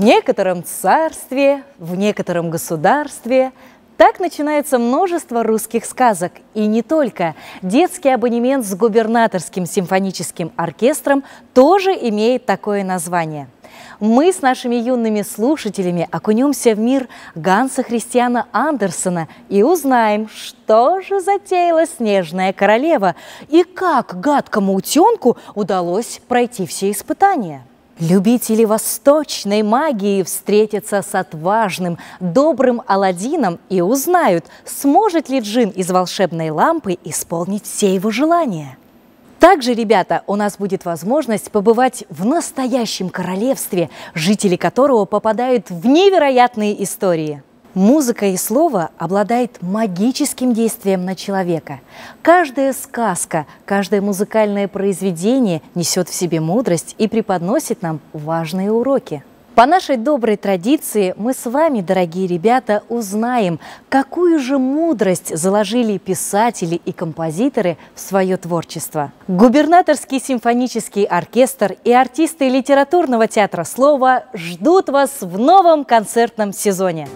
некотором царстве, в некотором государстве. Так начинается множество русских сказок. И не только. Детский абонемент с губернаторским симфоническим оркестром тоже имеет такое название. Мы с нашими юными слушателями окунемся в мир Ганса Христиана Андерсона и узнаем, что же затеяла снежная королева и как гадкому утенку удалось пройти все испытания. Любители восточной магии встретятся с отважным, добрым Аладдином и узнают, сможет ли джин из волшебной лампы исполнить все его желания. Также, ребята, у нас будет возможность побывать в настоящем королевстве, жители которого попадают в невероятные истории – Музыка и слово обладает магическим действием на человека. Каждая сказка, каждое музыкальное произведение несет в себе мудрость и преподносит нам важные уроки. По нашей доброй традиции мы с вами, дорогие ребята, узнаем, какую же мудрость заложили писатели и композиторы в свое творчество. Губернаторский симфонический оркестр и артисты литературного театра «Слово» ждут вас в новом концертном сезоне.